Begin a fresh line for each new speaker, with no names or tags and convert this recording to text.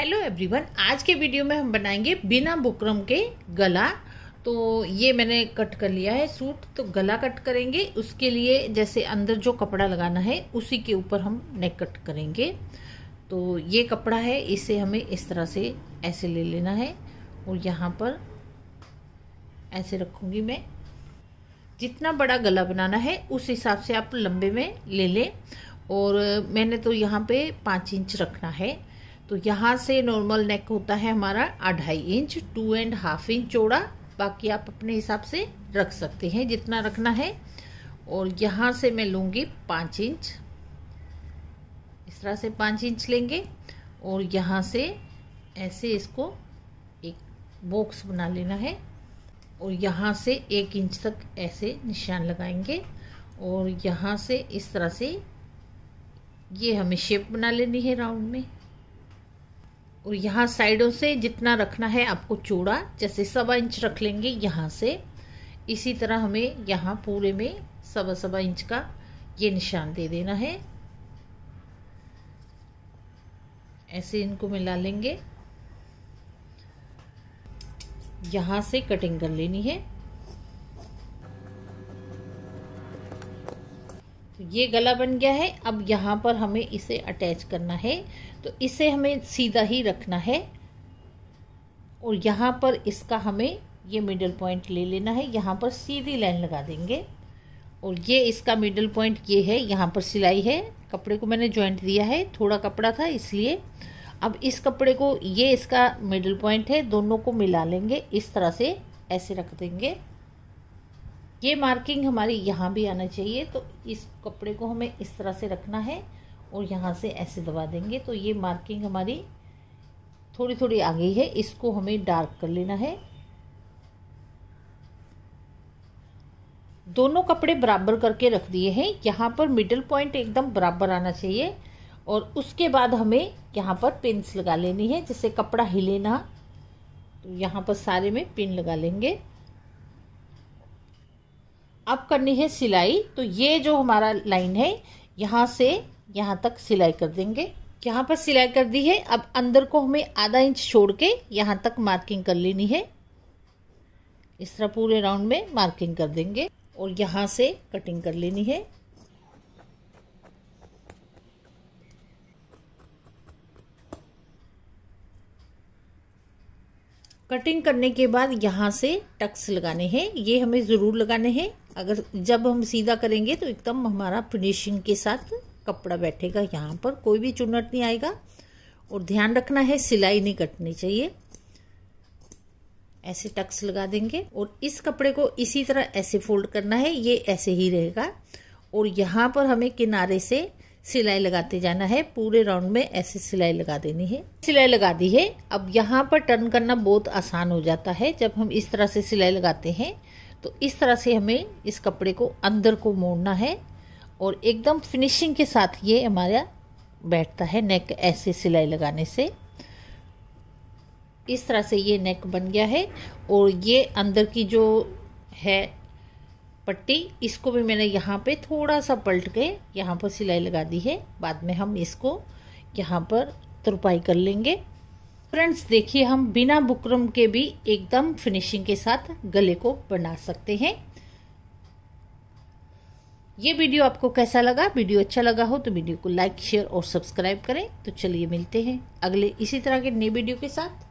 hello everyone आज के video में हम बनाएंगे बिना बुकरम के गला तो ये मैंने कट कर लिया है सूट तो गला कट करेंगे उसके लिए जैसे अंदर जो कपड़ा लगाना है उसी के ऊपर हम नेक कट करेंगे तो ये कपड़ा है इसे हमें इस तरह से ऐसे ले लेना है और यहाँ पर ऐसे रखूँगी मैं जितना बड़ा गला बनाना है उस हिसाब से आप लंबे में ले लें और मैंने तो यहाँ पे पाँच इंच रखना है तो यहाँ से नॉर्मल नेक होता है हमारा अढ़ाई inch two and half inch चौड़ा बाकी आप अपने हिसाब से रख सकते हैं जितना रखना है और यहाँ से मैं लूँगी पाँच इंच इस तरह से पाँच इंच लेंगे और यहाँ से ऐसे इसको एक बॉक्स बना लेना है और यहाँ से एक इंच तक ऐसे निशान लगाएंगे और यहाँ से इस तरह से ये हमें शेप बना लेनी है राउंड में और यहाँ साइडों से जितना रखना है आपको चौड़ा जैसे सवा इंच रख लेंगे यहाँ से इसी तरह हमें यहाँ पूरे में सवा सवा इंच का ये निशान दे देना है ऐसे इनको मिला लेंगे यहाँ से कटिंग कर लेनी है तो ये गला बन गया है अब यहाँ पर हमें इसे अटैच करना है तो इसे हमें सीधा ही रखना है और यहाँ पर इसका हमें ये मिडल पॉइंट ले लेना है यहाँ पर सीधी लाइन लगा देंगे और ये इसका मिडल पॉइंट ये है यहाँ पर सिलाई है कपड़े को मैंने ज्वाइंट दिया है थोड़ा कपड़ा था इसलिए अब इस कपड़े को ये इसका मिडल पॉइंट है दोनों को मिला लेंगे इस तरह से ऐसे रख देंगे ये मार्किंग हमारी यहाँ भी आना चाहिए तो इस कपड़े को हमें इस तरह से रखना है और यहाँ से ऐसे दबा देंगे तो ये मार्किंग हमारी थोड़ी थोड़ी आ गई है इसको हमें डार्क कर लेना है दोनों कपड़े बराबर करके रख दिए हैं यहाँ पर मिडल पॉइंट एकदम बराबर आना चाहिए और उसके बाद हमें यहाँ पर पिंस लगा लेनी है जिससे कपड़ा हिले ना तो यहाँ पर सारे में पिन लगा लेंगे अब करनी है सिलाई तो ये जो हमारा लाइन है यहाँ से यहाँ तक सिलाई कर देंगे यहाँ पर सिलाई कर दी है अब अंदर को हमें आधा इंच छोड़ के यहाँ तक मार्किंग कर लेनी है इस तरह पूरे राउंड में मार्किंग कर देंगे और यहाँ से कटिंग कर लेनी है कटिंग करने के बाद यहाँ से टक्स लगाने हैं ये हमें ज़रूर लगाने हैं अगर जब हम सीधा करेंगे तो एकदम हमारा फिनिशिंग के साथ कपड़ा बैठेगा यहाँ पर कोई भी चुनट नहीं आएगा और ध्यान रखना है सिलाई नहीं कटनी चाहिए ऐसे टक्स लगा देंगे और इस कपड़े को इसी तरह ऐसे फोल्ड करना है ये ऐसे ही रहेगा और यहाँ पर हमें किनारे से सिलाई लगाते जाना है पूरे राउंड में ऐसे सिलाई लगा देनी है सिलाई लगा दी है अब यहाँ पर टर्न करना बहुत आसान हो जाता है जब हम इस तरह से सिलाई लगाते हैं तो इस तरह से हमें इस कपड़े को अंदर को मोड़ना है और एकदम फिनिशिंग के साथ ये हमारा बैठता है नेक ऐसे सिलाई लगाने से इस तरह से ये नेक बन गया है और ये अंदर की जो है पट्टी इसको भी मैंने यहाँ पे थोड़ा सा पलट के यहाँ पर सिलाई लगा दी है बाद में हम इसको यहाँ पर तुरपाई कर लेंगे फ्रेंड्स देखिए हम बिना बुकरम के भी एकदम फिनिशिंग के साथ गले को बना सकते हैं ये वीडियो आपको कैसा लगा वीडियो अच्छा लगा हो तो वीडियो को लाइक शेयर और सब्सक्राइब करें तो चलिए मिलते हैं अगले इसी तरह के नई वीडियो के साथ